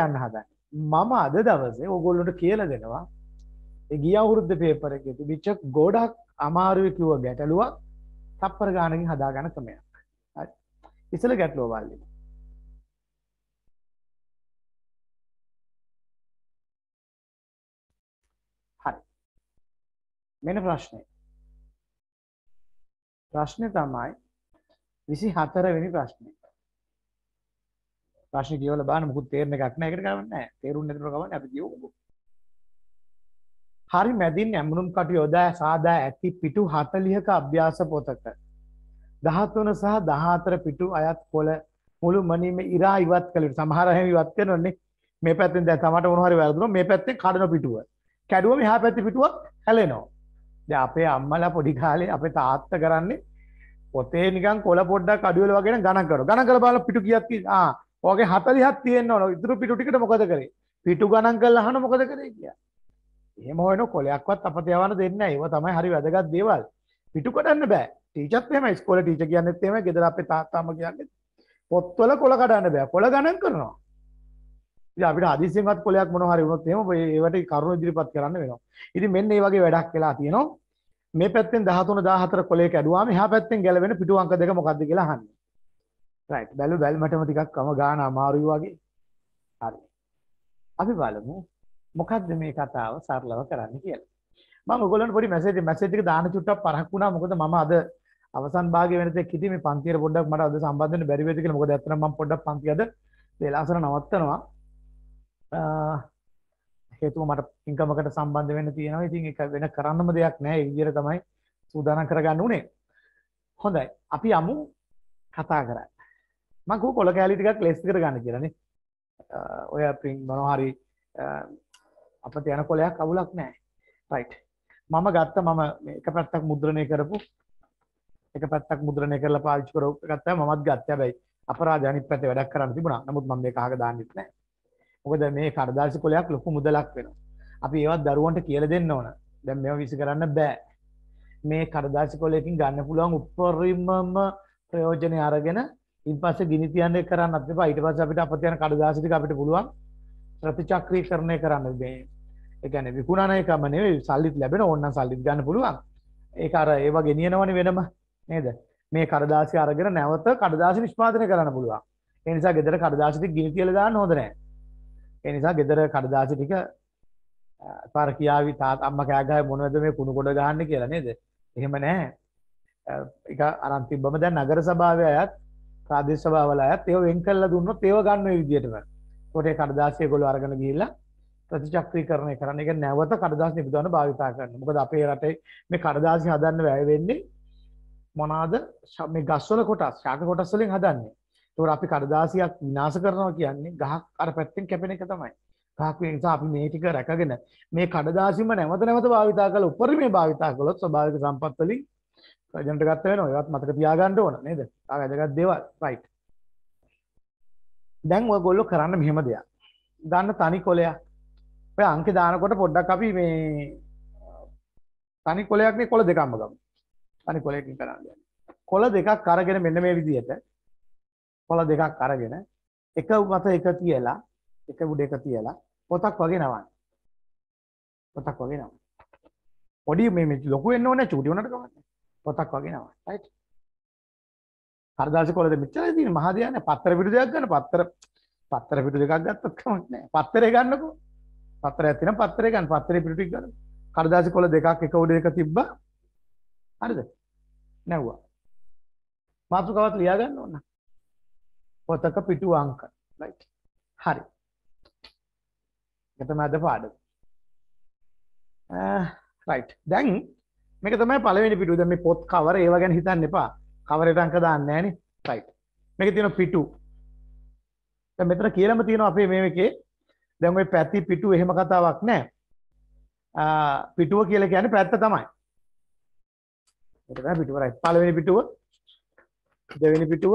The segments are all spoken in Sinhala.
යන්න හදන්න මම අද දවසේ ඕගොල්ලොට කියල දෙෙනවා ගිය අවුරුද්ධ පේපර එක තිබිච්ච ගොඩක් අමාරුව කිව්ව ගැටලුවක් තප්පර ගානකින් හදා ගන ක්‍රමයක් ඉසල ගැටලෝවල්ලි හරි මෙන ප්‍රශ්නය ප්‍රශ්නය තමයි විසි හතරවෙනි ප්‍රශ්නය ප්‍රශ්න කියවලා බලන්න මොකුත් තේරෙන එකක් නැහැ. ඒකට ගමන් නැහැ. තේරුන්නේ නැතිව ගමන් අපි කියවමු. හරි මැදින් ඇමුණුම් කටු යොදා සාදා ඇති පිටු 40ක අභ්‍යාස පොතක 13 සහ 14 පිටු අයත් පොළ මුළු මනීම ඉරා ඉවත් කළේ. සමහර අය ඉවත් කරනෝනේ. මේ පැත්තෙන් දැන් තමට මොන හරි වැරදුනොත් මේ පැත්තෙන් කඩන පිටුව. කැඩුවා මෙහා පැත්තේ පිටුවක් හැලෙනවා. දැන් අපේ අම්මලා පොඩි කාලේ අපේ තාත්තා කරන්නේ පොතේ නිකන් කොළ පොඩ්ඩක් අඩුවෙලා වගේ ගණන් කරනවා. ගණන් කරලා බලලා පිටු කීයක් ආ ඔගේ 40ක් තියෙන්න ඕන. ඉතුරු පිටු ටිකට මොකද කරේ? පිටු ගණන් කරලා අහන මොකද කරේ කියලා. එහෙම හොයන කොලයක්වත් අපත යවන්න දෙන්නේ නැහැ. ඒවා තමයි හරි වැදගත් දේවල්. පිටු කඩන්න බෑ. ටීචර්ත් එහෙමයි. ඉස්කෝලේ ටීචර් කියන්නේත් එහෙමයි. ගෙදර අපේ තාත්තාම කියන්නේ. පොත්වල කොල කඩන්න බෑ. කොල ගණන් කරනවා. ඉතින් අපිට හදිසියෙන්වත් කොලයක් මොනවා හරි වුණොත් එහෙම ඒවට කරුණු ඉදිරිපත් කරන්න වෙනවා. ඉතින් මෙන්න මේ වගේ වැඩක් වෙලා තියෙනවා. මේ පැත්තෙන් 13 14 කොලේ කැඩුවාම එහා පැත්තෙන් ගැලවෙන පිටු අංක දෙක මොකද්ද කියලා අහන්නේ. right බැලු බැල්මටම ටිකක් අම ගාන අමාරුයි වගේ හරි අපි බලමු මොකද්ද මේ කතාව සරලව කරන්න කියලා මම ඔයගොල්ලන්ට පොඩි මැසේජ් මැසේජ් එක දාන චුට්ටක් පරක් වුණා මොකද මම අද අවසන් භාගය වෙනතෙක් හිටියේ මේ පන්තියට පොඩ්ඩක් මට අද සම්බන්ධ වෙන්න බැරි වෙයිද කියලා මොකද ඇත්තටම මම පොඩ්ඩක් පන්ති අද වේලාසන නවත්තනවා හේතුව මට ඉංකමකට සම්බන්ධ වෙන්න තියෙනවා. ඉතින් ඒක වෙන කරන්නම දෙයක් නෑ. ඒ විදිහට තමයි සූදානම් කරගන්න උනේ. හොඳයි. අපි යමු කතා කරා. මකු කොල කෑලිටිකක් ලෙස් කරගන්න කියරන ඔය පින් මොනොහරි අප තියන කොලයක් අවුලක් නෑ රයිට් මම ගත්ත මම එක පැත්තක් මුද්‍රණය කරපු එක පැත්තක් මුද්‍රණය කරලා පාච්චි කරෝ ගත්ත මත් ගත්ත බැයි අපරාධනි පැති වැඩක් කරන්න තිබුණා නමුත් ම මේ කාග දාන්නෙත් නෑ මොකද මේ කඩදාසි කොලයක් ලොකු මුදලක් වෙන අපි ඒවත් දරුවන්ට කියල දෙන්න ඕන දැම් මෙ විසි කරන්න බෑ මේ කඩදාසි කොලයකින් ගන්න පුළුවන් උපරිමම ප්‍රයෝජනය අරගෙන ඉන් පස්සේ ගිනි තියන්න කරන්නත් එපා. ඊට පස්සේ අපිට අප තියන කඩදාසි ටික අපිට පුළුවන් ප්‍රතිචක්‍රීකරණය කරන්න. මේ ඒ කියන්නේ විකුණන එකම නෙවෙයි සල්ලිත් ලැබෙන ඕනනම් සල්ලිත් ගන්න පුළුවන්. ඒක අර ඒව ගෙනියනවනේ වෙනම නේද? මේ කඩදාසි අරගෙන නැවත කඩදාසි නිෂ්පාදනය කරන්න පුළුවන්. ඒ නිසා ගෙදර කඩදාසි ටික ගිනි තියලා දාන්න හොඳ නැහැ. ඒ නිසා ගෙදර කඩදාසි ටික පාර කියාවි තාත් අම්මා කෑ ගහයි මොනවද මේ කුණු කොට ගහන්නේ කියලා නේද? එහෙම නැහැ. ඒක අරන් තිබ්බම දැන් නගර සභාවේ අයත් ප්‍රාදේශ සභාවල අයත් ඒව වෙන් කරලා දුන්නොත් ඒව ගන්න ওই විදිහටම. ඒකට ඒ කඩදාසි ඒගොල්ලෝ අරගෙන ගිහිල්ලා ප්‍රතිචක්‍රීකරණය කරන එක නැවත කඩදාසි නිපදවන්න භාවිතා කරන්න. මොකද අපේ රටේ මේ කඩදාසි හදන්න වැය වෙන්නේ මොනවාද මේ ගස්වල කොටස්, ශාක කොටස් වලින් හදන්නේ. ඒතකොට අපි කඩදාසියක් විනාශ කරනවා කියන්නේ ගහක් අර පැත්තෙන් කැපෙන එක තමයි. ගහක් නිසා අපි මේ ටික රැකගෙන මේ කඩදාසිම නැවත නැවත භාවිතා කරලා උපරිමේ භාවිතා කළොත් ස්වභාවික සම්පත් වලින් ජනට ගත්ත වෙන ඒවත් මතක තියාගන්නට ඕන නේද වැදගත් දේවල් රයිට් දැන් ඔය ගොල්ලො කරන්න මෙහෙම දෙයක් දන්න තනි කොලයක් ඔය අංක දානකොට පොඩ්ඩක් අපි මේ තනි කොලයක්නේ කොළ දෙකක්ම ගමු තනි කොලයකින් කරන්න කොළ දෙකක් අරගෙන මෙන්න මේ විදිහට කොළ දෙකක් අරගෙන එක මත එක තියලා එක උඩ එක තියලා පොතක් වගේ නවන්න පොතක් වගේ නවන්න පොඩි මේ ලොකු වෙන්න ඕනේ චූටි උනට කමන්නේ පොතක් වගේ නම රයිට් හරිදාස කොලද මෙච්චරයි තියෙන්නේ මහදයන්නේ පත්‍ර පිටු දෙකක් ගන්න පත්‍ර පත්‍ර පිටු දෙකක් ගත්තොත් කමක් නැහැ පත්‍රය ගන්නකෝ පත්‍රයක් තියෙනවා පත්‍රය ගන්න පත්‍රේ පිටු ටික ගන්න හරිදාස කොල දෙකක් එක උඩ එක තිබ්බා හරිද නැව්වා මාතෘකාවත් ලියා ගන්න ඕන පොතක පිටු අංක රයිට් හරි ඒක තමයි අද පාඩම රයිට් දැන් මේක තමයි පළවෙනි පිටුව. දැන් මේ පොත් කවර ඒව ගැන හිතන්න එපා. කවරේට අංක දාන්න නෑනේ. right. මේකේ තියෙන පිටු. දැන් මෙතන කියලාම තියෙනවා අපේ මේ එකේ දැන් ওই පැති පිටු එහෙම කතාවක් නෑ. පිටුව කියලා කියන්නේ පැත්ත තමයි. ඒක තමයි පිටුව right. පළවෙනි පිටුව දෙවෙනි පිටුව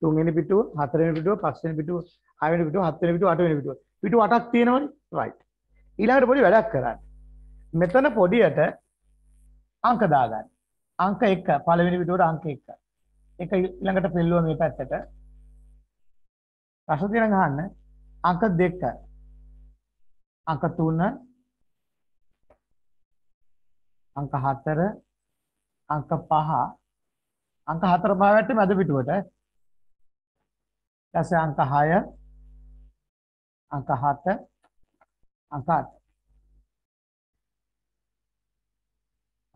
තුන්වෙනි පිටුව හතරවෙනි පිටුව පස්වෙනි පිටුව හයවෙනි පිටුව හත්වෙනි පිටුව අටවෙනි පිටුව පිටු 8ක් තියෙනවනේ right ඊළඟට පොඩි වැඩක් කරන්න මෙතන පොඩියට අංක දාගන්න. අංක 1 පළවෙනි පිටුවට අංක 1. ඒක ඊළඟට පෙල්ලුව මේ පැත්තට. ප්‍රශ්න තියෙන ගහන්න අංක 2 අංක 3 අංක 4 අංක 5 අංක 4 5 වැටේ මැද පිටුවට ඊට පස්සේ අංක 6 අංක 7 අංක 8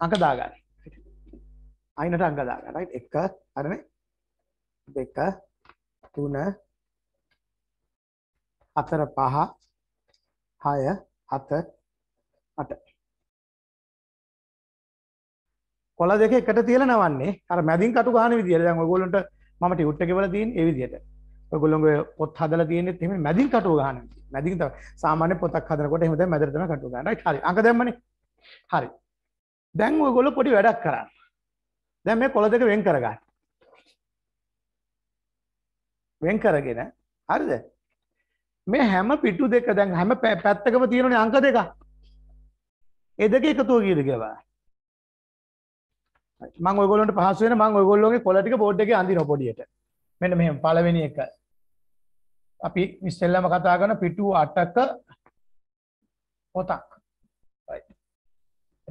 අඟ දාගන්න අයිනට අඟ දාගන්න එක අරන දෙක තුන හතර පහ හය හත අට කොල දෙක එකට තියල නවන්නේ අර මැදින් කටු ගහන විදිහට දැන් ඔයගොල්ලන්ට මම ටියුට් එක වල තියෙන ඒ විදිහට ඔයගොල්ලෝගේ පොත් හදලා තියෙනෙත් එහෙම මැදින් කටු ගහන මැදින් තමයි සාමාන්‍ය පොතක් හදනකොට එහෙම තමයි මැදට තමයි කටු ගහන හරි අඟ දැම්මනේ හරි දැන් ඔයගොල්ලෝ පොඩි වැඩක් කරන්න. දැන් මේ කොළ දෙක වෙන් කරගන්න. වෙන් කරගෙන හරිද? මේ හැම පිටු දෙක දැන් හැම පැත්තකම තියෙනනේ අංක දෙක. ඒ දෙක එකතුව කීයද කියලා. මම ඔයගොල්ලන්ට පහසු වෙන මම ඔයගොල්ලෝගේ කොළ ටික බෝඩ් එකේ අඳින පොඩියට. මෙන්න මෙහෙම පළවෙනි එක. අපි ඉස්සෙල්ලාම කතා කරන පිටු 8ක පොතක්.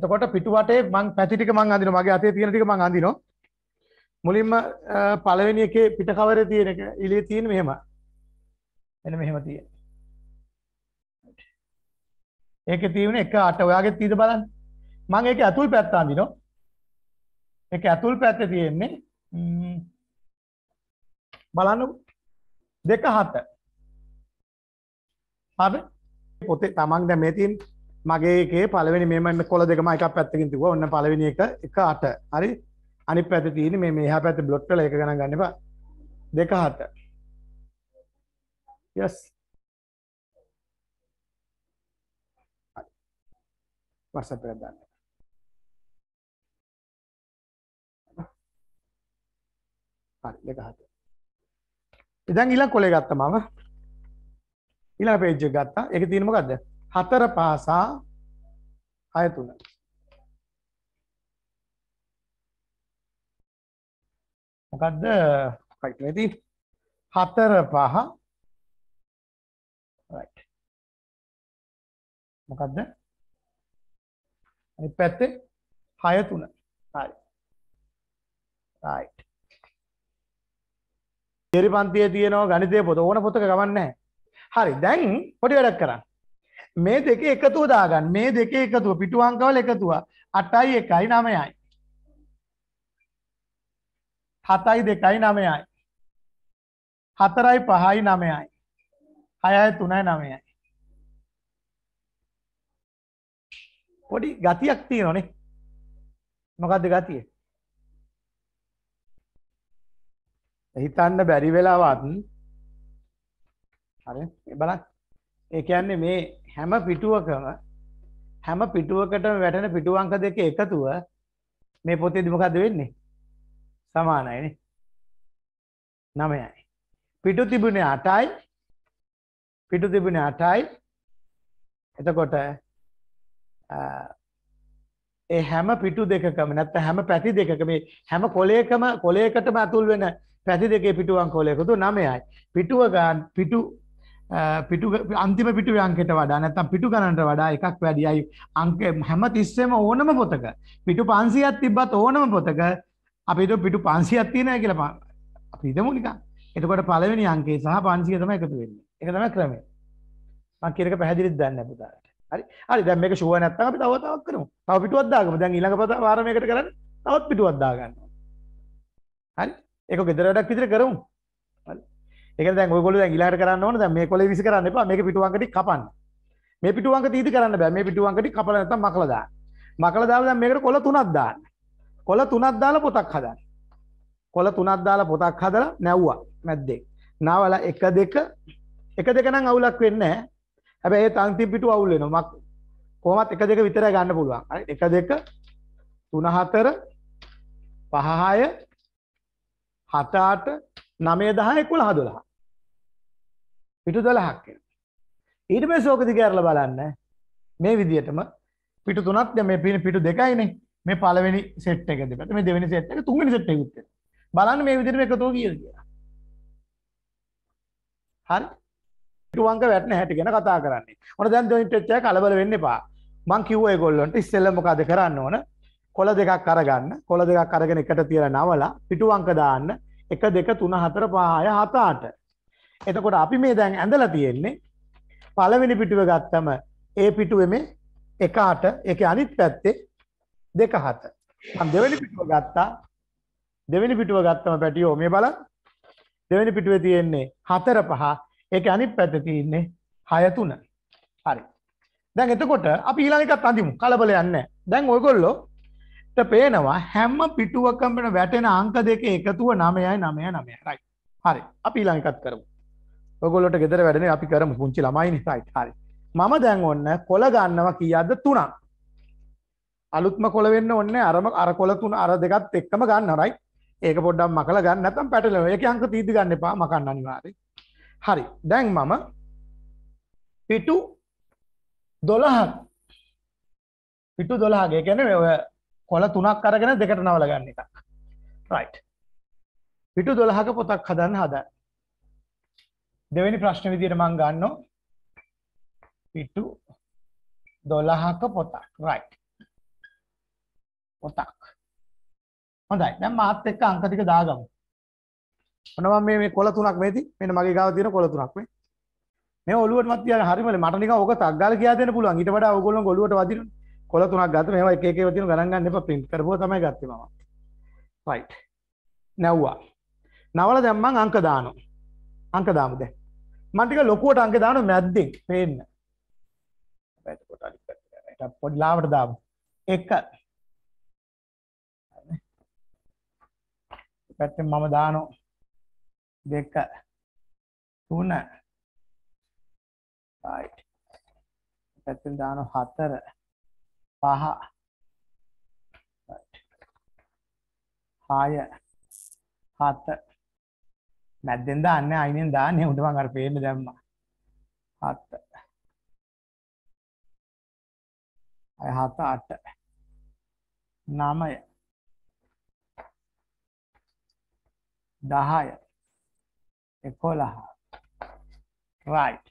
එතකොට පිටුවටේ මං පැති ටික මං අඳිනවා මගේ අතේ තියෙන ටික මං අඳිනවා මුලින්ම පළවෙනි එකේ පිට කවරේ තියෙන එක ඉලියේ තියෙන මෙහෙම එන්න මෙහෙම තියෙන ඒකේ තියෙන්නේ එක අට ඔයාගේ තීද බලන්න මං ඒකේ අතුල් පැත්ත අඳිනවා ඒක අතුල් පැත්තේ තියෙන්නේ බලන්න දෙක හත හරි පොතේ තමන් දැන් මේ තියෙන්නේ මගේගේ පලවෙනි මෙම කොල දෙකම එකක් පැත්තකින් තිබ ඔන්න පලවෙනි එක එක අට හරි අනි පැති තියෙන මේ මෙහා පැති බ්ලොට්ටල එක ගන ගන්නවා දෙක හත යස් වර්ස පෙරදන්න හරි දෙක හත ඉදන් ඉලක් කොලේ ගත්ත මම ඉලා පේජ්ජ ගත්තා එක තියෙනමකක්ද හතර පාසා හය තුන මොකක්ද ඇති හතර පහ මොකක්ද පැත්තේ හය තුන ෙරි පන්තිය තියනවා ගනිතය පොත ඕන පොතක ගවන්න හරි දැන් පොඩි වැඩක් කරන්න මේ දෙක එකතුව දාගන්න මේ දෙක එකතුව පිටු අංකවල එකතුව අටයි එකයි නමයයි හතයි දෙකයි නමයයි හතරයි පහයි නමයයි හයයි තුනයි නමයයි පොඩි ගතියක් තියෙනනේ මොකක්ද ගතිය හිතන්න බැරි වෙලාවත් හරි බලන්න ඒ කියන්නේ මේ හැම පිටුවකම හැම පිටුවකටම වැටෙන පිටුවංක දෙක එකතුව මේ පොතේදි මොකද වෙන්නේ? සමානයිනේ. 9යි. පිටු තිබුණේ 8යි. පිටු තිබුණේ 8යි. එතකොට ඒ හැම පිටු දෙකකම නැත්නම් හැම පැති දෙකක මේ හැම කොලයකම කොලයකටම අතුල් වෙන පැති දෙකේ පිටුවංක කොලයක දු 9යි. පිටුව ගන්න පිටු පිටු අන්තිම පිටුවේ අංකයට වඩා නැත්නම් පිටු ගණන්ට වඩා එකක් වැඩියි අංක හැම තිස්සෙම ඕනම පොතක පිටු 500ක් තිබ්බත් ඕනම පොතක අපිට පිටු 500ක් තියෙනවා කියලා අපි හිතමු නිකන්. එතකොට පළවෙනි අංකය සහ 500 තමයි එකතු වෙන්නේ. ඒක තමයි ක්‍රමය. මම කියන එක පැහැදිලිද දන්නේ නැහැ පුතාලට. හරි. හරි දැන් මේක ෂුවර් නැත්නම් අපි තව තවත් කරමු. තව පිටුවක් දාගමු. දැන් ඊළඟ වාරමයකට කරන්නේ තවත් පිටුවක් දාගන්නවා. හරි. ඒක ගෙදර වැඩක් විදිහට කරමු. ඒක දැන් ඔයගොල්ලෝ දැන් ඊළඟට කරන්න ඕන දැන් මේ කොලේ විස කරන්න එපා මේක පිටුවංග ටික කපන්න මේ පිටුවංග තීදි කරන්න බෑ මේ පිටුවංග ටික කපලා නැත්නම් මකලා දාන්න මකලා දාලා දැන් මේකට කොළ තුනක් දාන්න කොළ තුනක් දාලා පොතක් හදන්න කොළ තුනක් දාලා පොතක් හදලා නැව්වා මැද්දේ නාවලා එක දෙක එක දෙක නම් අවුලක් වෙන්නේ නැහැ හැබැයි ඒ තන්ති පිටු අවුල් වෙනවා මක් කොහොමත් එක දෙක විතරයි ගන්න පුළුවන් හරි එක දෙක තුන හතර පහ හය හත අට නවය දහ එකොළහ දොළහ පිටු 12ක් එනවා. ඊට පස්සේ ඕක දිග ඇරලා බලන්න මේ විදිහටම පිටු තුනක් දැන් මේ පිටු දෙකයිනේ. මේ පළවෙනි සෙට් එක දෙපැත්ත මේ දෙවෙනි සෙට් එක තුන්වෙනි සෙට් එකකුත් එනවා. බලන්න මේ විදිහට එකතුව කීයද කියලා. හරි? පිටුවංග වැටෙන හැටි ගැන කතා කරන්නේ. ඔන්න දැන් ජොයින්ට් වෙච්ච එක කලබල වෙන්න එපා. මං කිව්වා ඒගොල්ලන්ට ඉස්සෙල්ලා මොකද කරන්න ඕන? කොළ දෙකක් අරගන්න. කොළ දෙකක් අරගෙන එකට තියලා නවලා පිටුවංග දාන්න. 1 2 3 4 5 6 7 8 එතකොට අපි මේ දැන් ඇඳලා තියෙන්නේ පළවෙනි පිටුව ගත්තම ඒ පිටුවේ මේ එක අට ඒකේ අනිත් පැත්තේ දෙක හත. මම දෙවෙනි පිටුව ගත්තා. දෙවෙනි පිටුව ගත්තම පැටියෝ මේ බලන්න. දෙවෙනි පිටුවේ තියෙන්නේ හතර පහ ඒකේ අනිත් පැත්තේ තියෙන්නේ හය තුන. හරි. දැන් එතකොට අපි ඊළඟ එකත් අඳිමු. කලබල යන්නේ දැන් ඔයගොල්ලෝ ට පේනවා හැම පිටුවකම වැටෙන අංක දෙකේ එකතුව 9යි 9යි 9යි. හරි. අපි ඊළඟ එකත් කරමු. ඔගොලොට ගෙදර වැඩන අපි කරම පුංචි ළමයි නිසායි හරි මම දැන් ඔන්න කොළ ගන්නවා කියද තුනක් අලුත්ම කොළ වෙන්න ඔන්න අරම අර කොළ තුන අර දෙකත් එක්කම ගන්න රයි ඒක පොඩ්ඩම් මකල ගන්න නැතම් පැටල එක අංක තීදි ගන්න එපා මකන්න අනිවාරය හරි දැන් මම පිටු දොළහක් පිටු දොළහගේ ගැන කොළ තුනක් කරගෙන දෙකට නවල ගන්න එකක් රයි් පිටු දොළහක පොතක් හදන්න හදන්න දෙවෙනි ප්‍රශ්න විදියට මම ගන්නවා පිටු 12ක පොතක් right පොතක් හොඳයි දැන් මාත් එක්ක අංක ටික දාගමු ඔන්න මම මේ මේ කොළ තුනක් මේති මෙන්න මගේ ගාව තියෙන කොළ තුනක් මේ මේ ඔලුවටවත් තියාගෙන හරිමනේ මට නිකන් ඕක තග්ගාල කියා දෙන්න පුළුවන් ඊට වඩා ඕගොල්ලෝ ඔලුවට වදිනුනේ කොළ තුනක් ගත්ත මේවා එක එක ඒවා තියෙන ගණන් ගන්න එපා print කරපුවා තමයි ගත්තේ මම right නැව්වා නවල දැම්මන් අංක දානවා අංක දාමු දැන් මටික ලොකුවට අංක දාන මැද්දෙක් පේන්න පොඩ්ලාවට දාම එක පැත්ත මම දානෝ දෙක තුන පැත්තෙන් දානු හතර පහ හාය හත මැද්දෙන් දාන්න අයිනෙන් දාන්නේ උඩ මං අර පේන්න දැම්මා. හත. අය හත අට. නමය. 10 11 right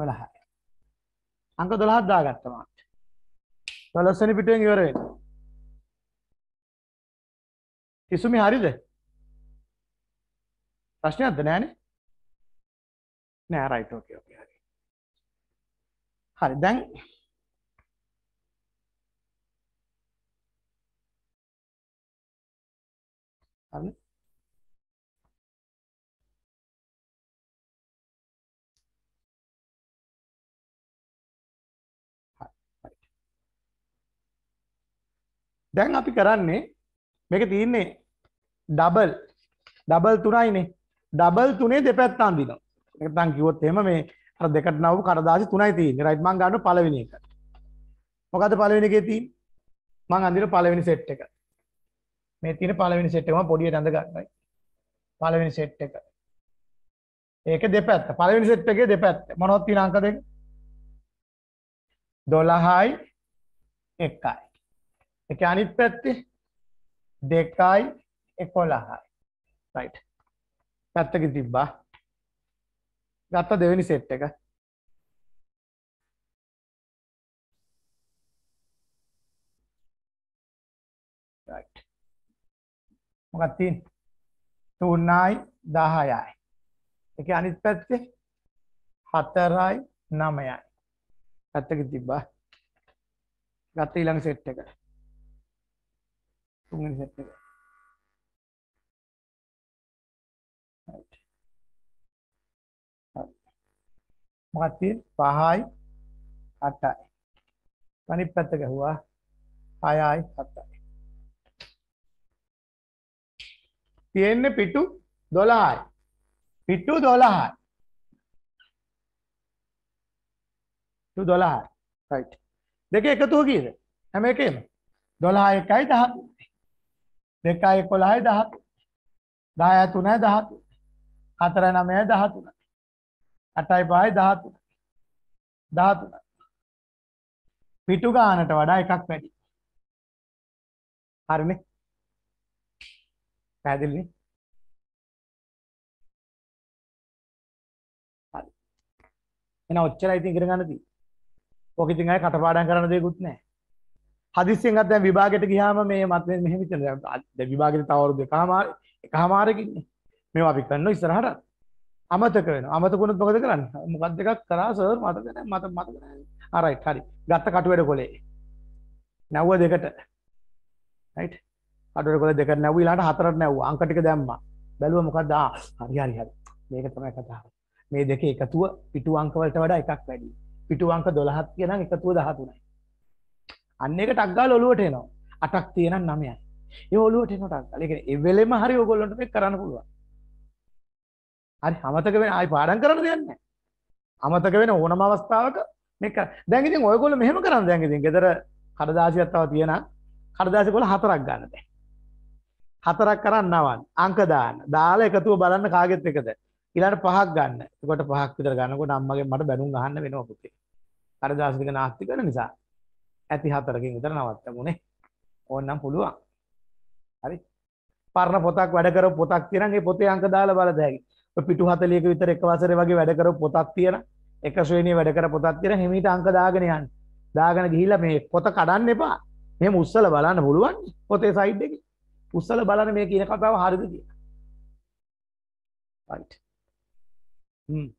12 අංක 12ක් දාගත්තා මාත් 12 වෙනි පිටුවෙන් ඉවර වෙනවා ඉසුමි හරිද ප්‍රශ්නයක්ද නෑනේ නෑ රයිට් ඕකේ ඕකේ හරි හරි දැන් හරි දැන් අපි කරන්නේ මේක තියෙන්නේ ඩබල් ඩබල් තුනයිනේ ඩබල් තුනේ දෙපැත්ත අඳිනවා. නැත්නම් කිව්වොත් එහෙම මේ අර දෙකට නවු කඩදාසි තුනයි තියෙන්නේ. රයිට් මං ගන්න පළවෙනි එක. මොකද්ද පළවෙනි එකේ තියෙන්නේ? මං අඳින පළවෙනි සෙට් එක. මේ තියෙන පළවෙනි සෙට් එක මම පොඩියට අඳ ගන්නයි. පළවෙනි සෙට් එක. ඒක දෙපැත්ත. පළවෙනි සෙට් එකේ දෙපැත්ත. මොනවද තියෙන අංක දෙක? 12යි 1යි. ඒක අනිත් පැත්තේ 2යි 11යි. right පැත්තක තිබ්බා ගත්ත දෙවැනි සෙට් එක මොකක් තින් තුන්නයි දහයයි එක අනිත් පැත්තේ හතරයි නමයයි පැත්තක තිබ්බා ගත්ත ඊළඟ සෙට් එක තුන්වෙනි සෙට් එක මොකක්ද තියෙන්නේ 5යි 8යි. අනිත් පැත්ත ගහුවා 6යි 7යි. තියෙන්නේ පිටු 12යි. පිටු 12යි. පිටු 12යි. right. දෙක එකතුව කීයද? හැම එකේම 12 1යි 10. 2යි 11යි 10. 10 3යි 10. 4 9යි 13. අටයි පහයි දහතු දහතු පිටු ගානට වඩා එකක් වැඩි හරිනේ පැහැදිලිනේ හරි එහෙනම් ඔච්චරයි ඉතින් ඉගෙන ගන්න තියෙන්නේ ඕක ඉතින් අය කටපාඩම් කරන දෙයක්වත් නැහැ හදිස්සියෙන් අද දැන් විභාගයට ගියාම මේ මත් මෙහෙම ඉතින් දැන් විභාගෙට තව අවුරුදු එකමාර එකමාරකින් මේවා අපි කරනවා ඉස්සරහට අමතක වෙන අමතක වුණොත් මොකද කරන්නේ මොකක්ද එකක් කරා සර් මතක නැහැ මත මතක නැහැ ආ රයිට් හරි ගත්ත කටුවැඩ කොලේ නැව්ව දෙකට රයිට් කටුවැඩ කොලේ දෙකට නැව්ව ඊළඟට හතරට නැව්ව අංක ටික දැම්මා බැලුවා මොකද්ද ආ හරි හරි හරි මේක තමයි කතාව මේ දෙකේ එකතුව පිටු අංක වලට වඩා එකක් වැඩි පිටු අංක 12ක් කියනනම් එකතුව 13යි අන්න එක ටක් ගාලා ඔලුවට එනවා අටක් තියෙනනම් 9යි ඒ ඔලුවට එනවා ටක් ගාලා ඒ කියන්නේ එවෙලෙම හරි ඕගොල්ලන්ට මේක කරන්න පුළුවන් හරි අමතක වෙන ආයි පාඩම් කරන්න දෙයක් නැහැ. අමතක වෙන ඕනම අවස්ථාවක මේක දැන් ඉතින් ඔයගොල්ලෝ මෙහෙම කරන්න දැන් ඉතින් ගෙදර කඩදාසියක් තව තියෙනවා. කඩදාසි වල හතරක් ගන්න දැන්. හතරක් කරන් නවන්න. අංක දාන්න. දාලා එකතුව බලන්න කාගෙත් එකද. ඊළඟට පහක් ගන්න. එතකොට පහක් විතර ගන්නකොට අම්මගෙන් මට බැනුම් අහන්න වෙනවා පුතේ. කඩදාසි ටික නාස්ති කරන නිසා. ඇති හතරකින් විතර නවත්තමුනේ. ඕන්නම් පුළුවන්. හරි. පරණ පොතක් වැඩ කරපු පොතක් තියෙනම් ඒ පොතේ අංක දාලා බලද හැකියි. පිටු 40ක විතර එක වසරේ වගේ වැඩ කරපු පොතක් තියෙන එක ශ්‍රේණිය වැඩ කර පොතක් තියෙන හිමීට අංක දාගෙන යන්න. දාගෙන ගිහිල්ලා මේ පොත කඩන්න එපා. මෙහෙම උස්සලා බලන්න පුළුවන් පොතේ සයිඩ් එකේ. උස්සලා බලන්න මේ කියන කතාව හරිද කියලා. right. හ්ම්.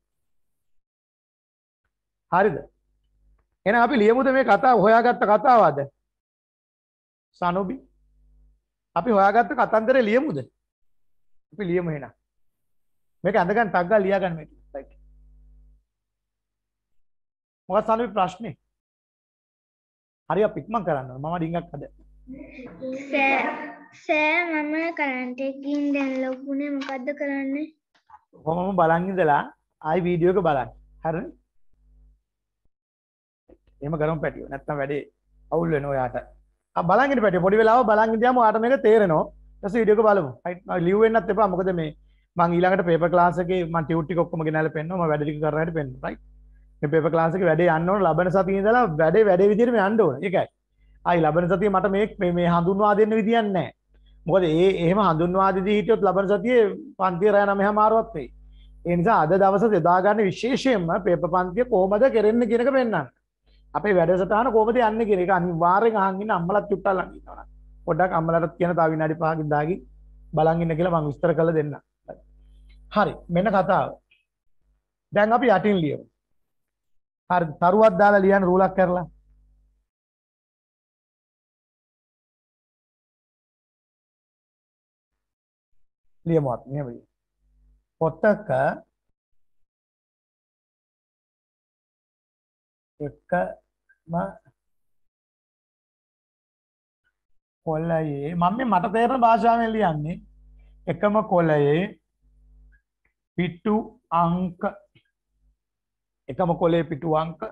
හරිද? එහෙනම් අපි ලියමුද මේ කතාව හොයාගත්ත කතාවද? සනොබි අපි හොයාගත්ත කතන්දරේ ලියමුද? අපි ලියමු එහෙනම්. මේක ඇඳගන්න ටක් ගාලා ලියා ගන්න මේක ලයිට් මොකක්ද සානුවේ ප්‍රශ්නේ හරිය පික්මන් කරන්න ඕන මම ඩිංගක් හද සෑ සෑ මම කරන්ට් එකකින් දැන් ලොග් වුණේ මොකද්ද කරන්නේ කොහොමම බලන් ඉඳලා ආයි වීඩියෝ එක බලන්න හරිනේ එහෙම කරමු පැටියෝ නැත්තම් වැඩේ අවුල් වෙනවා ඔයාට ආ බලන් ඉඳ පැටියෝ පොඩි වෙලාව බලන් ඉඳියාම ඔයාට මේක තේරෙනවා ඊට පස්සේ වීඩියෝ එක බලමු හරි ලිව් වෙන්නත් එපා මොකද මේ මං ඊළඟට පේප ලාසගේ ම ටියුටි කොක්ම ගෙනල පෙන්න්නම වැඩි කරට පෙන් රයි පේප ලාසක වැඩ අන්නව ලබන සති දලා වැඩේ වැඩ විදිරම අන්ඩුව එකයි අයි ලබන සතිය මට මේක් මේ හඳුන්වා දෙන්න විදිියන්නෑ මොකද ඒ එහෙම හඳුන්වාදදී හිටියොත් ලබන සතිය පන්තිය රෑ නමහ මාරුවත් වෙයි එනිසා අද දවස දෙදාගන්න විශේෂයෙන්ම පේප පන්තිය කොහොමද කරෙන්න කියෙනක පෙන්න්න අපේ වැඩසටහන කෝමද යන්න කියෙක අනිවාරෙන් අහගන්න අම්මලත් යුට්ටල්ලන්න ොඩක් අම්මලටත් කියන තාවිනාඩි පහකිදාගී බලගන්න කියලා මං විස්තර කළ දෙන්නා හරි මෙන්න කතාව. දැන් අපි යටින් ලියමු. හරි තරුවක් දාලා ලියන්න රූලක් කරලා. ලියමු අපි මෙහෙම ලියමු. පොතක එකම කොළයේ මම මේ මට තේරෙන භාෂාවෙන් ලියන්නේ එකම කොළයේ පිටු අංක එකම කොලේ පිටු අංක එකම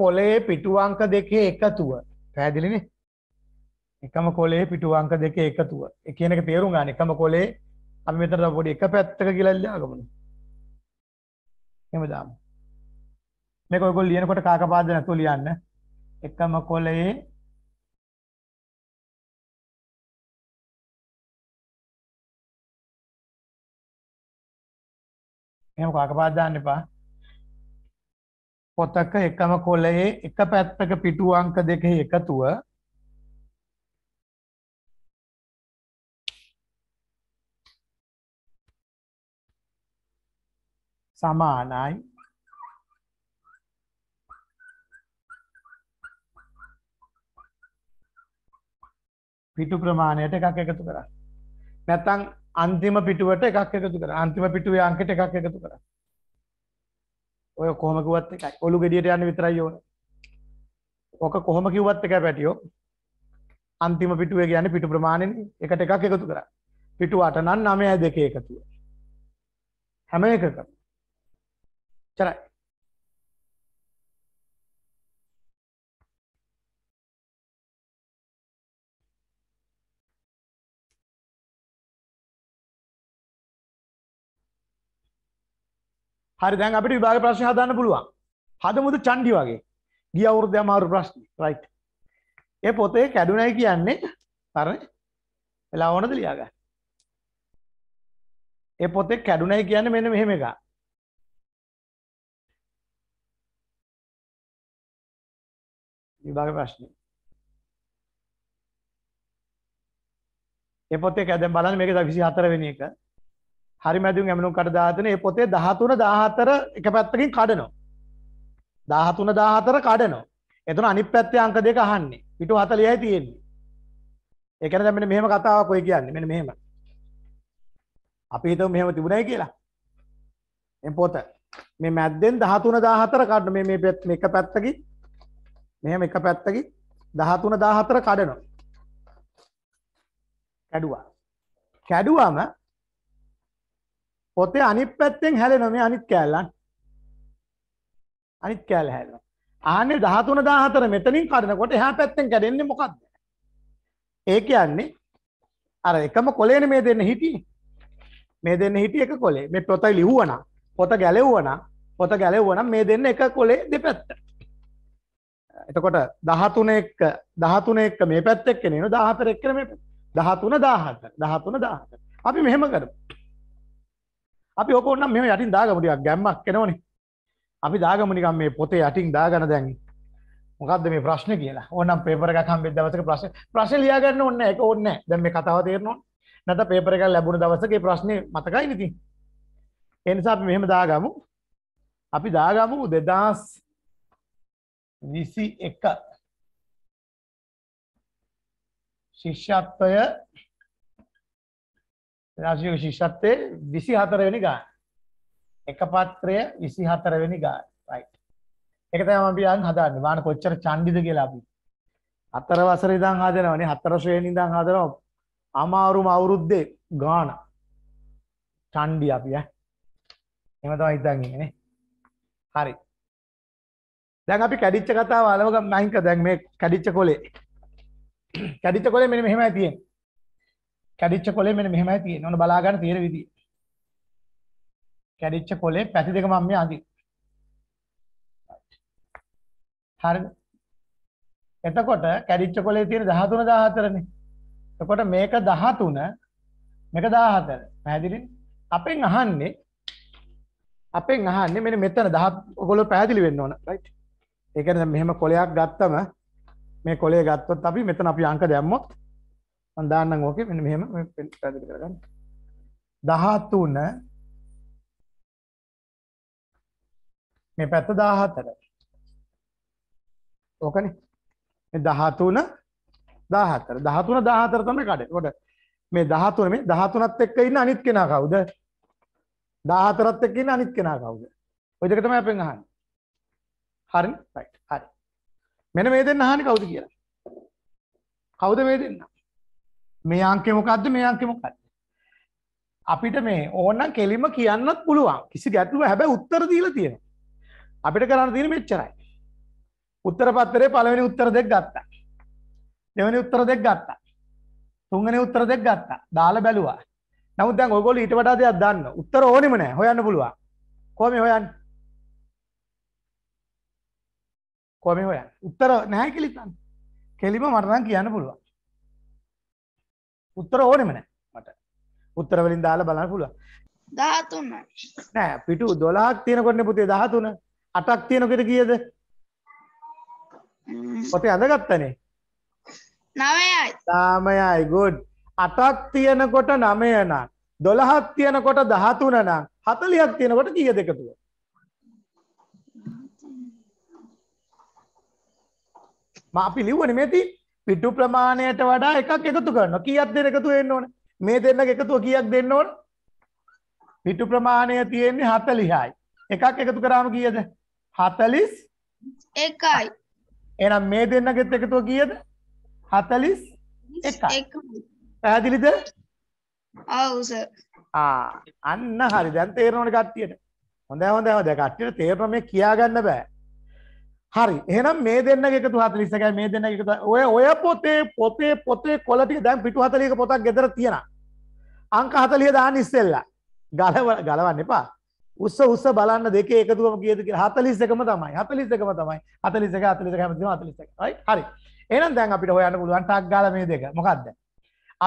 කොලේ පිටුවංක දෙකේ එකතුව පැදිලිනේ එකම කොලේ පිටු අංක දෙක එකතුව කියන එක තේරුම් ගන්න එකම කොලේ අපි මෙතන පොඩි එක පැත්තක කියලා ලියාගමු එහෙම දාමු මේක ඔයගොල්ලෝ ලියනකොට කාකපාද නැතුව ලියන්න එකම කොලේ එහෙම කාකපාද දාන්න එපා පොතක එකම කොලයේ එක පැත්තක පිටු අංක දෙකේ එකතුව සමානයි පිටු ප්‍රමාණයට එකක් එකතු කරා. නැත්නම් අන්තිම පිටුවට එකක් එකතු කරා. අන්තිම පිටුවේ අංකයට එකක් එකතු කරා. ඔය කොහොම කිව්වත් එකයි. ඔලු ගෙඩියට යන්න විතරයි ඕන. ඔක කොහොම කිව්වත් එකයි පැටියෝ. අන්තිම පිටුවේ කියන්නේ පිටු ප්‍රමාණයනේ. එකට එකක් එකතු කරා. පිටු 8 නම් 9යි 2 එකතුව. හැම එකකම එච්චරයි. හරි දැන් අපිට විභාග ප්‍රශ්න හදාන්න පුළුවන්. හදමුද චණ්ඩි වගේ. ගිය අවුරුද්දේ අමාරු ප්‍රශ්න. right. ඒ පොතේ කැඩුනයි කියන්නේ හරිනේ. වෙලා ඕනද ලියා ගන්න. ඒ පොතේ කැඩුනයි කියන්නේ මෙන්න මෙහෙම එකක්. ඊළඟ ප්‍රශ්නේ. ඒ පොතේ දැන් බලන්න මේක 24 වෙනි එක. හරි මැදුම් ඇමනුම් කට දාතන ඒ පොතේ 13 14 එක පැත්තකින් කඩනවා. 13 14 කඩනවා. එතන අනිත් පැත්තේ අංක දෙක අහන්නේ. පිටු 40යි තියෙන්නේ. ඒ කියන්නේ දැන් මෙන්න මෙහෙම කතාවක් ඔය කියන්නේ. මෙන්න මෙහෙම. අපි හිතමු මෙහෙම තිබුණයි කියලා. මේ පොත. මේ මැද්දෙන් 13 14 කඩන මේ මේ එක පැත්තකින් මෙහම එක පැත්තකි දහතුන දාහතර කඩනවා කැඩුවා කැඩුවම පොතේ අනි පැත්තෙන් හැල නොමේ අනිත් කෑල්ලන් අනිත් කෑල හැල ආනේ දහතුන දාහතර මෙතනින් කඩනකොට හැ පැත්තෙන් කැඩෙන්නේ මොකක්ද ඒක යන්නේ අර එකම කොලේන මේ දෙන්න හිටිය මේ දෙන්න හිටිය එක කොලේ මේ පොතයි ලිහුවන පොත ගැලෙව්වන පොත ගැලෙව්වනම් මේ දෙන්න එක කොලේ දෙපැත්ත එතකොට 13 එක්ක 13 එක්ක මේ පැත්ත එක්ක නේන 10 පෙර එක්ක මේ 13 17 13 17 අපි මෙහෙම කරමු අපි ඕක ඕනම් මෙහෙම යටින් දාගමු ටිකක් ගැම්මක් එනවනේ අපි දාගමු නිකන් මේ පොතේ යටින් දාගෙන දැන් මොකක්ද මේ ප්‍රශ්නේ කියලා ඕනම් පේපර් එකක් හම්බෙච්ච දවසක ප්‍රශ්න ප්‍රශ්න ලියා ගන්න ඕනේ ඒක ඕනේ නැහැ දැන් මේ කතාව තේරෙනවා නැත්නම් පේපර් එකක් ලැබුණ දවසක ඒ ප්‍රශ්නේ මතකයි නේ ඉතින් ඒ නිසා අපි මෙහෙම දාගමු අපි දාගමු 2000 විසි එක ශිෂ්‍යත්වය ශික ශිෂ්‍යත්වය විසි හතරවෙනි ගාන එක පත්‍රය විසි හතරවෙනි ගාන රයි් එක තම අපි අන් හදන්න වාන කොච්චර චන්ඩිද කියලා අපි අතර වසර ඉදං හදනවනේ හතර ශ්‍රේණි ඉදං හදන අමාරුම අවුරුද්දේ ගාන චන්ඩි අපි එහෙම තමයි ඉදන් ඉන්නේ හරි දැන් අපි කැඩිච්ච කතාව අලව නයින් කර දැන් මේ කැඩිච්ච කොලේ කැඩිච්ච කොලේ මෙන්න මෙහෙමයි තියෙන්නේ කැඩිච්ච කොලේ මෙන්න මෙහෙමයි තියෙන්නේ ඔන්න බලා ගන්න තියෙන විදිය කැඩිච්ච කොලේ පැති දෙක මම මේ අඳින හරිද එතකොට කැඩිච්ච කොලේ තියෙන 13 14නේ එතකොට මේක 13 මේක 14 පැහැදිලිද අපෙන් අහන්නේ අපෙන් අහන්නේ මෙන්න මෙතන 10 ඔයගොල්ලෝ පැහැදිලි වෙන්න ඕන රයිට් ඒකන මෙහෙම කොලයක් ගත්තම මේ කොලේ ගත්තොත් අපි මෙතන අපි අංක දැම්මොත් මන්දාන්න ඕක මෙ මෙහෙම පැදිි කරගන්න දහත්තුන්න මේ පැත්ත දාහතර ඕකන දහතුන දාහතර දහතුන දාහතර තම කඩ ොට මේ දහතුන මේ දහතුනත් එක්ක ඉන්න අනිත් කෙනා කවුද දාහතරත් එක්ක ඉන්න අනිත් කෙනා කවුද ඔයදකටම අපෙන් අහන්න හරි රයිට් හරි මෙන මේ දෙන්න අහන්නේ කවුද කියලා කවුද මේ දෙන්න මේ අංකේ මොකද්ද මේ අංකේ මොකද්ද අපිට මේ ඕනනම් කෙලිම කියන්නත් පුළුවන් කිසි ගැටලුවක් හැබැයි උත්තර දීලා තියෙනවා අපිට කරන්න තියෙන්නේ මෙච්චරයි උත්තර පත්තරේ පළවෙනි උත්තර දෙක ගත්තා දෙවෙනි උත්තර දෙක ගත්තා තුන්වෙනි උත්තර දෙක ගත්තා දාලා බැලුවා නමුත් දැන් ඔයගොල්ලෝ ඊට වඩා දෙයක් දන්න උත්තර ඕනෙම නැහැ හොයන්න පුළුවන් කොහොමද හොයන්නේ කොම හොය උත්තර නැහැ කෙලිතන්න කෙලිම මරණන් කියන්න පුළුවන් උත්තර ඕනෙමන මට උත්තර වලින් දාලා බලන්න පුළුවන් දහතුන්න නෑ පිටු දොලාක් තියෙනකොටන පුතේ දහතුන අටක් තියෙනකට කියද පොතේ අදගත්තනේ නවයයි තාමයයි ගොඩ් අටක් තියෙනකොට නමයනම් දොළහත් තියෙනකොට දහතුන නම් හතලියක් තියෙනකොට කිය දෙකතුව අපි ලිව්වනේ මේ තියෙන්නේ පිටු ප්‍රමාණයට වඩා එකක් එකතු කරනවා. කීයක් දෙන එකතු වෙන්න ඕන? මේ දෙන්නගේ එකතුව කීයක් දෙන්න ඕන? පිටු ප්‍රමාණය තියෙන්නේ 40යි. එකක් එකතු කරාම කීයද? 41යි. එහෙනම් මේ දෙන්නගෙත් එකතුව කීයද? 41යි. පැහැදිලිද? ආව් සර්. ආ අන්න හරි. දැන් තේරෙනවනේ කට්ටියට. හොඳයි හොඳයි හොඳයි. කට්ටියට තේරෙන මේ කියාගන්න බෑ. හරි එහෙනම් මේ දෙන්න එකතු 41යි මේ දෙන්න එකතු ඔය ඔය පොතේ පොතේ පොතේ කොළ ටික දැන් පිටු 40ක පොතක් ගෙදර තියෙනවා අංක 40 දාන්න ඉස්සෙල්ලා ගලව ගලවන්න එපා උස්ස උස්ස බලන්න දෙකේ එකතුවම කීයද කියලා 41ම තමයි 41ම තමයි 41 41 හැමදේම 41 right හරි එහෙනම් දැන් අපිට හොයන්න පුළුවන් ටක් ගාලා මේ දෙක මොකද්ද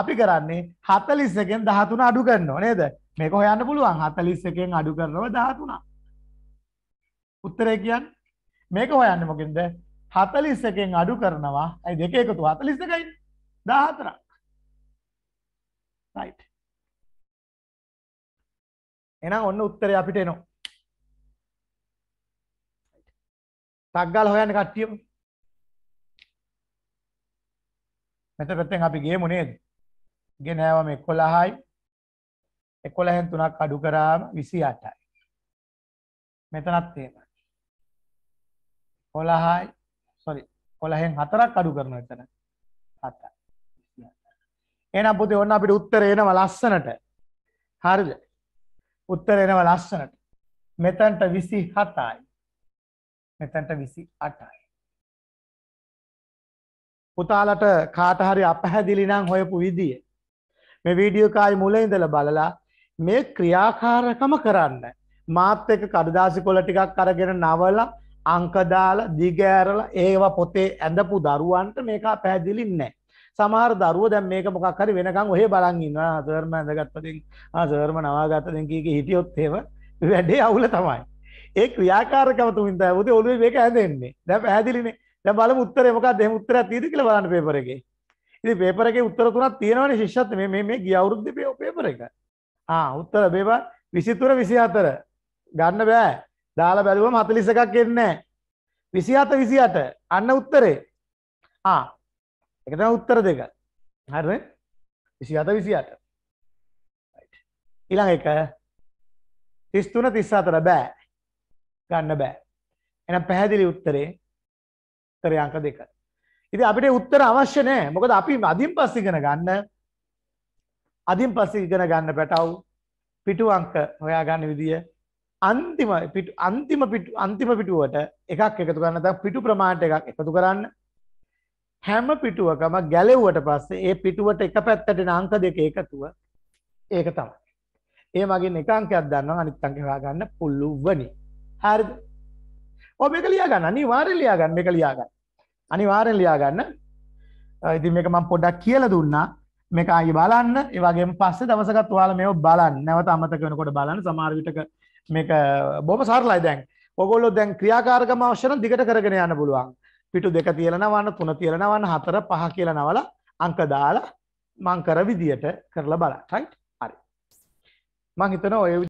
අපි කරන්නේ 41කින් 13 අඩු කරනවා නේද මේක හොයන්න පුළුවන් 41කින් අඩු කරනවා 13 උත්තරේ කියන්නේ මේක හොයන්න මොකින්ද හතලිස්සකෙන් අඩු කරනවා ඇයි දෙක එකතු හතලිස්සකයි දාහතරක් රයිට් එනම් ඔන්න උත්තරය අපිට එනවා තක්ගල් හොයන්න කට්ටියම මෙත පැත්තෙන් අපි ගේමු නේද ගෙනෑවම එක්කොළහයි එකොළහෙන් තුනක් අඩු කරාම විසි අටයි මෙතනත් තේම කොළහයි සොරි කොළහෙන් හතරක් අඩු කරන එතන හත එනම් පුතේ ඔන්න අපිට උත්තර එනවා ලස්සනට හරිද උත්තර එනවා ලස්සනට මෙතැන්ට විසි හතයි මෙතැන්ට විසි අටයි පුතාලට කාටහරි අපහැදිලි නම් හොයපු විදිිය මේ වීඩියෝකායි මුල ඉඳල බලලා මේ ක්‍රියාකාරකම කරන්න මාත්‍යක කඩදාසි කොල ටිකක් කරගෙන නවලා අංක දාලා දිග ඇරලා ඒවා පොතේ ඇඳපු දරුවන්ට මේක පැහැදිලි නැහැ. සමහර දරුවෝ දැන් මේක මොකක් හරි වෙනකන් ඔහේ බලන් ඉන්නවා. සර්ම ඇඳගත්තදින් ආ සර්ම නවාගත්තදින් කී කී හිටියොත් එහෙම වැඩේ අවුල තමයි. ඒ ක්‍රියාකාරකම තුමින් තමයි උදේ ඔළුවේ මේක ඇඳෙන්නේ. දැන් පැහැදිලිනේ. දැන් බලමු උත්තරේ මොකක්ද? එහෙම උත්තරයක් තියෙද කියලා බලන්න පේපර් එකේ. ඉතින් පේපර් එකේ උත්තර තුනක් තියෙනවනේ ශිෂ්‍යත් මේ මේ මේ ගිය අවුරුද්දේ පේපර් එක. ආ උත්තර බේබා 23 24 ගන්න බෑ. දාලා බැලුවම 41ක් එන්නේ නැහැ. 27 28 අන්න උත්තරේ. ආ. ඒක තමයි උත්තර දෙක. හරිද? 27 28. ඊළඟ එක 33 34 බෑ. ගන්න බෑ. එහෙනම් පැහැදිලි උත්තරේ උත්තරේ අංක දෙක. ඉතින් අපිට උත්තර අවශ්‍ය නැහැ. මොකද අපි අදින් පස්සේ ඉගෙන ගන්න අදින් පස්සේ ඉගෙන ගන්න පැටවු පිටු අංක හොයාගන්න විදිය අන්තිම අන්තිම අන්තිම පිටුවට එකක් එකතු කරන්න තම් පිටු ප්‍රමාණයට එකක් එකතු කරන්න හැම පිටුවකම ගැලෙව්වට පස්සේ ඒ පිටුවට එක පැත්තට අංක දෙක එකතුව ඒක තම ඒ මගින් එක අංකයක් දන්නවා අනිත් අංක හොයාගන්න පුළුවනි හරිද ඔ මේක ලියාගන්න අනිවාර්යෙන් ලියාගන්න මේක ලියාගන්න අනිවාර්යෙන් ලියාගන්න ඉතින් මේක මම පොඩ්ඩක් කියලා දුන්නා මේක ආයේ බලන්න ඒ වගේම පස්සේ දවසකට ඔයාලා මේව බලන්න නැවත අමතක වෙනකොට බලන්න සමහර විටක මේක බොම සරලයි දැන් ඔගොල්ලො දැන් ක්‍රියාකාරකම අවශ්‍යන දිගට කරගෙන යන්න පුළුවන් පිටු දෙක තියලනවන්න තුන තියලනවන්න හතර පහ කියලනවල අංක දාලා මංකර විදියට කරලා බලා ටයිට් හරි මං හිතන ඔය